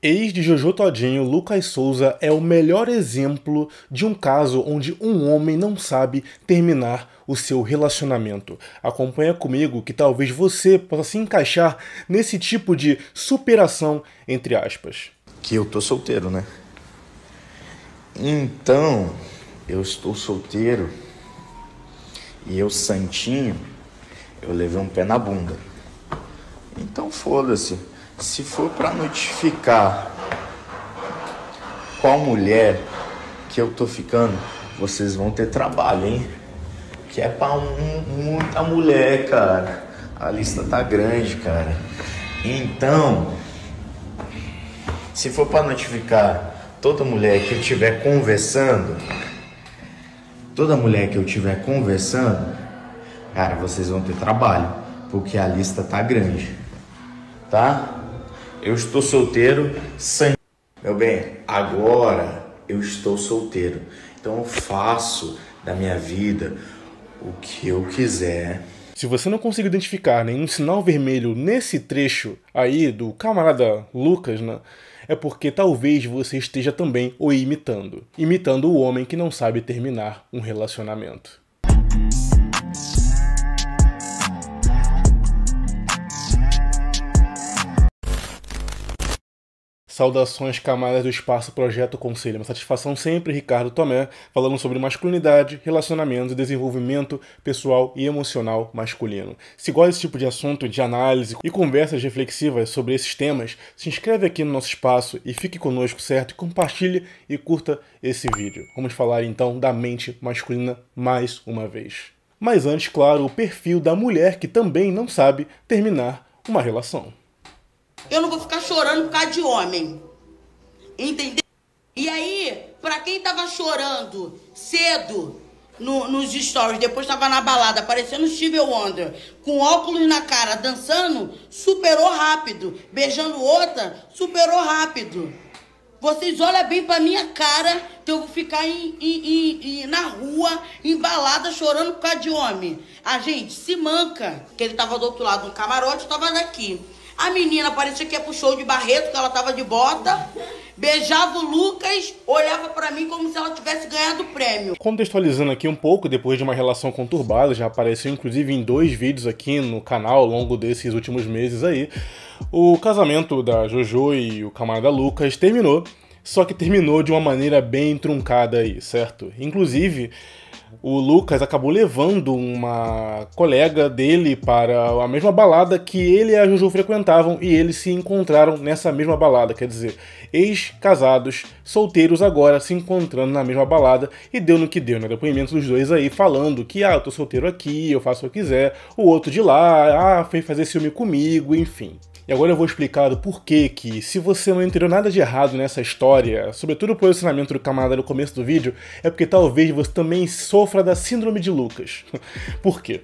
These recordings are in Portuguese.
Ex de Jojo Todinho, Lucas Souza é o melhor exemplo de um caso onde um homem não sabe terminar o seu relacionamento. Acompanha comigo que talvez você possa se encaixar nesse tipo de superação entre aspas. Que eu tô solteiro, né? Então, eu estou solteiro e eu santinho, eu levei um pé na bunda. Então foda-se se for para notificar qual mulher que eu tô ficando, vocês vão ter trabalho, hein? Que é pra um, muita mulher, cara. A lista tá grande, cara. Então, se for para notificar toda mulher que eu tiver conversando, toda mulher que eu tiver conversando, cara, vocês vão ter trabalho, porque a lista tá grande, tá? eu estou solteiro, sem. Meu bem, agora eu estou solteiro. Então eu faço da minha vida o que eu quiser. Se você não conseguir identificar nenhum sinal vermelho nesse trecho aí do camarada Lucas, né? É porque talvez você esteja também o imitando. Imitando o homem que não sabe terminar um relacionamento. Saudações, camadas do Espaço Projeto Conselho. Uma satisfação sempre, Ricardo Tomé, falando sobre masculinidade, relacionamentos e desenvolvimento pessoal e emocional masculino. Se gosta desse tipo de assunto, de análise e conversas reflexivas sobre esses temas, se inscreve aqui no nosso espaço e fique conosco, certo? Compartilhe e curta esse vídeo. Vamos falar então da mente masculina mais uma vez. Mas antes, claro, o perfil da mulher que também não sabe terminar uma relação. Eu não vou ficar chorando por causa de homem. Entendeu? E aí, pra quem tava chorando cedo no, nos stories, depois tava na balada, o Steve Wonder, com óculos na cara, dançando, superou rápido. Beijando outra, superou rápido. Vocês olham bem pra minha cara que eu vou ficar em, em, em, na rua, embalada, chorando por causa de homem. A ah, gente se manca, que ele tava do outro lado do camarote, tava daqui. A menina parecia que ia pro show de Barreto, que ela tava de bota. Beijava o Lucas, olhava para mim como se ela tivesse ganhado o prêmio. Contextualizando aqui um pouco, depois de uma relação conturbada, já apareceu inclusive em dois vídeos aqui no canal ao longo desses últimos meses aí. O casamento da Jojo e o camarada Lucas terminou, só que terminou de uma maneira bem truncada aí, certo? Inclusive, o Lucas acabou levando uma colega dele para a mesma balada que ele e a Juju frequentavam e eles se encontraram nessa mesma balada, quer dizer, ex-casados, solteiros agora se encontrando na mesma balada e deu no que deu, né? Depoimento dos dois aí falando que, ah, eu tô solteiro aqui, eu faço o que quiser, o outro de lá, ah, fez fazer ciúme comigo, enfim. E agora eu vou explicar o porquê que, se você não entendeu nada de errado nessa história, sobretudo o posicionamento do camada no começo do vídeo, é porque talvez você também sofra da síndrome de Lucas. Por quê?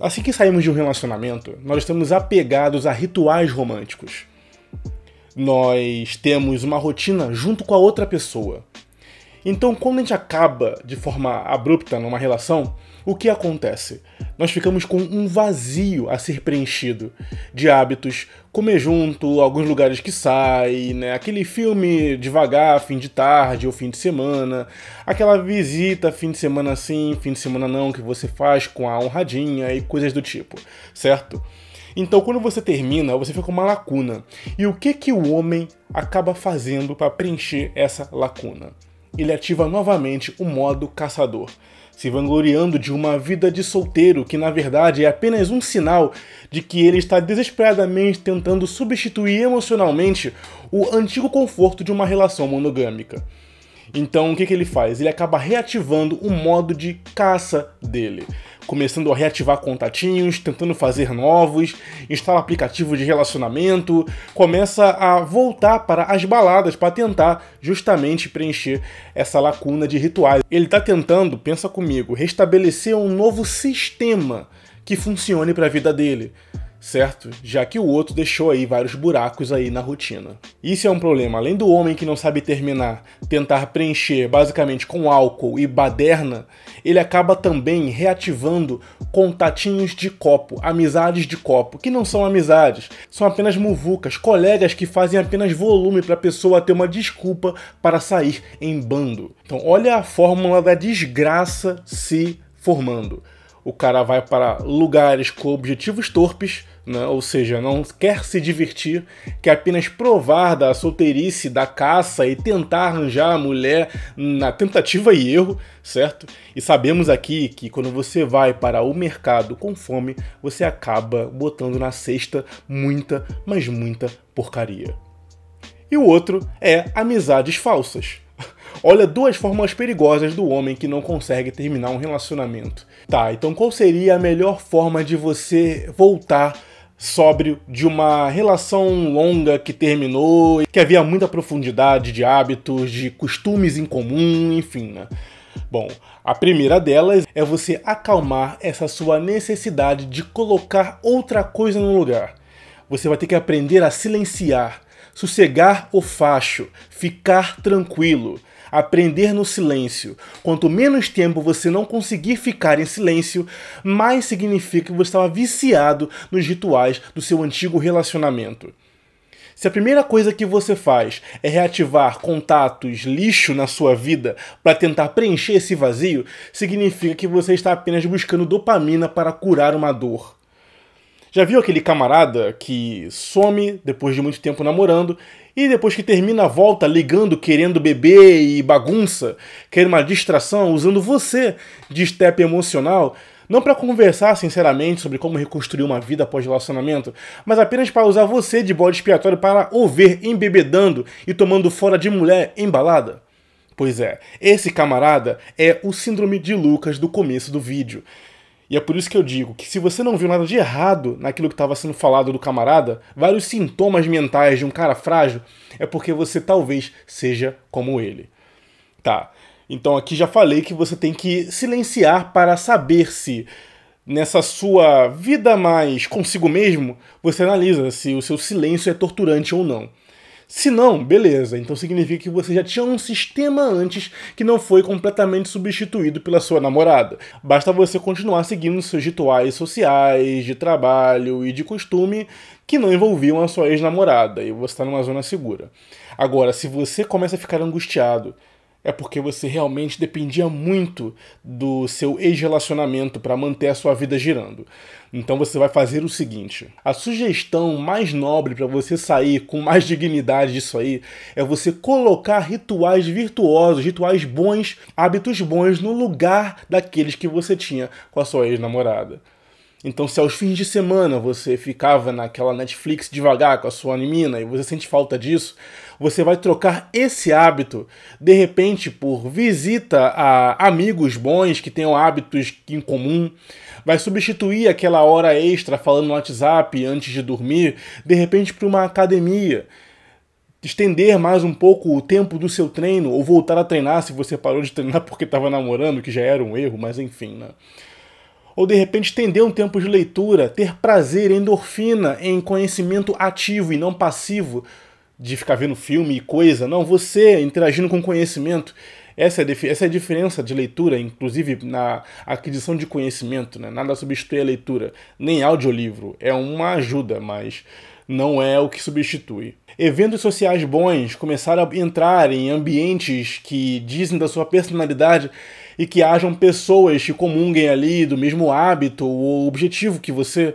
Assim que saímos de um relacionamento, nós estamos apegados a rituais românticos. Nós temos uma rotina junto com a outra pessoa. Então, quando a gente acaba de forma abrupta numa relação, o que acontece? Nós ficamos com um vazio a ser preenchido de hábitos, comer junto, alguns lugares que sai, né? Aquele filme devagar, fim de tarde ou fim de semana, aquela visita fim de semana sim, fim de semana não que você faz com a honradinha e coisas do tipo, certo? Então, quando você termina, você fica com uma lacuna. E o que que o homem acaba fazendo para preencher essa lacuna? ele ativa novamente o modo caçador, se vangloriando de uma vida de solteiro que na verdade é apenas um sinal de que ele está desesperadamente tentando substituir emocionalmente o antigo conforto de uma relação monogâmica. Então o que, que ele faz? Ele acaba reativando o modo de caça dele começando a reativar contatinhos, tentando fazer novos, instala aplicativo de relacionamento, começa a voltar para as baladas para tentar justamente preencher essa lacuna de rituais. Ele está tentando, pensa comigo, restabelecer um novo sistema que funcione para a vida dele certo? Já que o outro deixou aí vários buracos aí na rotina. Isso é um problema. Além do homem que não sabe terminar, tentar preencher basicamente com álcool e baderna, ele acaba também reativando contatinhos de copo, amizades de copo, que não são amizades, são apenas muvucas, colegas que fazem apenas volume para a pessoa ter uma desculpa para sair em bando. Então, olha a fórmula da desgraça se formando. O cara vai para lugares com objetivos torpes, né? ou seja, não quer se divertir, quer apenas provar da solteirice, da caça e tentar arranjar a mulher na tentativa e erro, certo? E sabemos aqui que quando você vai para o mercado com fome, você acaba botando na cesta muita, mas muita porcaria. E o outro é amizades falsas. Olha duas formas perigosas do homem que não consegue terminar um relacionamento. Tá, então qual seria a melhor forma de você voltar sóbrio de uma relação longa que terminou, que havia muita profundidade de hábitos, de costumes em comum, enfim, né? Bom, a primeira delas é você acalmar essa sua necessidade de colocar outra coisa no lugar. Você vai ter que aprender a silenciar, sossegar o facho, ficar tranquilo, aprender no silêncio. Quanto menos tempo você não conseguir ficar em silêncio, mais significa que você estava viciado nos rituais do seu antigo relacionamento. Se a primeira coisa que você faz é reativar contatos lixo na sua vida para tentar preencher esse vazio, significa que você está apenas buscando dopamina para curar uma dor. Já viu aquele camarada que some depois de muito tempo namorando e depois que termina a volta ligando, querendo beber e bagunça, querendo uma distração, usando você de step emocional? Não para conversar sinceramente sobre como reconstruir uma vida após relacionamento, mas apenas para usar você de bode expiatório para o ver embebedando e tomando fora de mulher embalada? Pois é, esse camarada é o síndrome de Lucas do começo do vídeo. E é por isso que eu digo que se você não viu nada de errado naquilo que estava sendo falado do camarada, vários sintomas mentais de um cara frágil, é porque você talvez seja como ele. Tá. Então aqui já falei que você tem que silenciar para saber se nessa sua vida mais consigo mesmo, você analisa se o seu silêncio é torturante ou não. Se não, beleza, então significa que você já tinha um sistema antes que não foi completamente substituído pela sua namorada. Basta você continuar seguindo seus rituais sociais, de trabalho e de costume que não envolviam a sua ex-namorada e você está numa zona segura. Agora, se você começa a ficar angustiado, é porque você realmente dependia muito do seu ex-relacionamento para manter a sua vida girando. Então você vai fazer o seguinte: a sugestão mais nobre para você sair com mais dignidade disso aí é você colocar rituais virtuosos, rituais bons, hábitos bons no lugar daqueles que você tinha com a sua ex-namorada. Então, se aos fins de semana você ficava naquela Netflix devagar com a sua animina e você sente falta disso, você vai trocar esse hábito, de repente, por visita a amigos bons que tenham hábitos em comum, vai substituir aquela hora extra falando no WhatsApp antes de dormir, de repente, para uma academia estender mais um pouco o tempo do seu treino ou voltar a treinar se você parou de treinar porque estava namorando, que já era um erro, mas enfim, né? Ou de repente estender um tempo de leitura, ter prazer, endorfina em conhecimento ativo e não passivo de ficar vendo filme e coisa. Não, você interagindo com conhecimento. Essa é, essa é a diferença de leitura, inclusive na aquisição de conhecimento. Né? Nada substitui a leitura, nem audiolivro. É uma ajuda, mas não é o que substitui. Eventos sociais bons começaram a entrar em ambientes que dizem da sua personalidade e que hajam pessoas que comunguem ali do mesmo hábito ou objetivo que você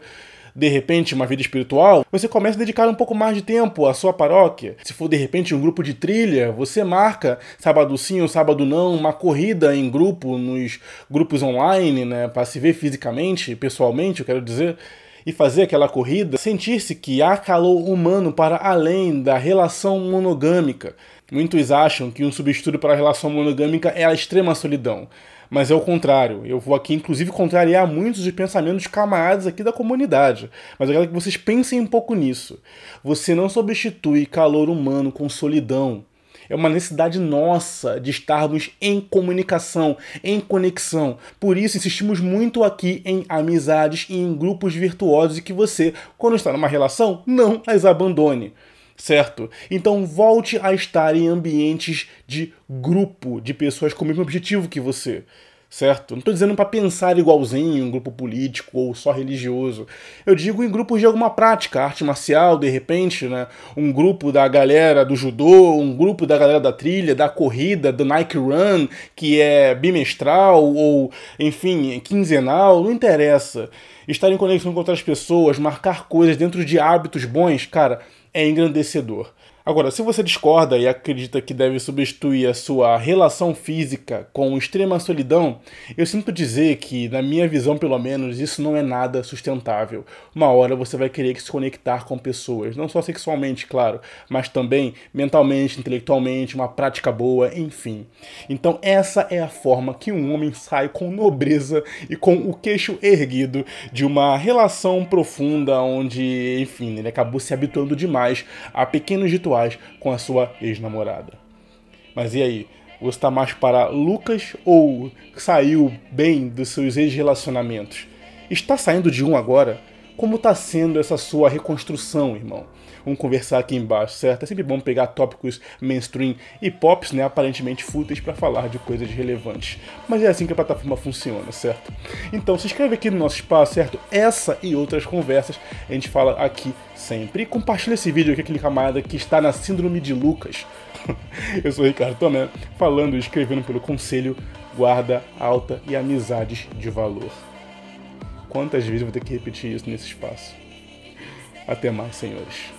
de repente uma vida espiritual, você começa a dedicar um pouco mais de tempo à sua paróquia. Se for de repente um grupo de trilha, você marca sábado sim ou sábado não, uma corrida em grupo, nos grupos online, né, para se ver fisicamente, pessoalmente, eu quero dizer e fazer aquela corrida, sentir-se que há calor humano para além da relação monogâmica. Muitos acham que um substituto para a relação monogâmica é a extrema solidão. Mas é o contrário. Eu vou aqui, inclusive, contrariar muitos dos pensamentos camaradas aqui da comunidade. Mas eu quero que vocês pensem um pouco nisso. Você não substitui calor humano com solidão. É uma necessidade nossa de estarmos em comunicação, em conexão. Por isso insistimos muito aqui em amizades e em grupos virtuosos e que você, quando está numa relação, não as abandone certo? Então volte a estar em ambientes de grupo, de pessoas com o mesmo objetivo que você certo? Não estou dizendo para pensar igualzinho um grupo político ou só religioso. Eu digo em grupos de alguma prática, arte marcial, de repente, né? Um grupo da galera do judô, um grupo da galera da trilha, da corrida, do Nike Run, que é bimestral ou, enfim, quinzenal, não interessa. Estar em conexão com outras pessoas, marcar coisas dentro de hábitos bons, cara, é engrandecedor. Agora, se você discorda e acredita que deve substituir a sua relação física com extrema solidão, eu sinto dizer que, na minha visão pelo menos, isso não é nada sustentável. Uma hora você vai querer se conectar com pessoas, não só sexualmente, claro, mas também mentalmente, intelectualmente, uma prática boa, enfim. Então, essa é a forma que um homem sai com nobreza e com o queixo erguido de uma relação profunda onde, enfim, ele acabou se habituando demais a pequenos rituais sexuais com a sua ex-namorada. Mas e aí? Você está mais para Lucas ou saiu bem dos seus ex-relacionamentos? Está saindo de um agora? como está sendo essa sua reconstrução, irmão? Vamos conversar aqui embaixo, certo? É sempre bom pegar tópicos mainstream e pops, né, aparentemente fúteis para falar de coisas relevantes. Mas é assim que a plataforma funciona, certo? Então se inscreve aqui no nosso espaço, certo? Essa e outras conversas a gente fala aqui sempre. E compartilha esse vídeo aqui, aquele camarada que está na síndrome de Lucas. Eu sou o Ricardo Tomé, falando e escrevendo pelo Conselho Guarda Alta e Amizades de Valor. Quantas vezes vou ter que repetir isso nesse espaço? Até mais, senhores.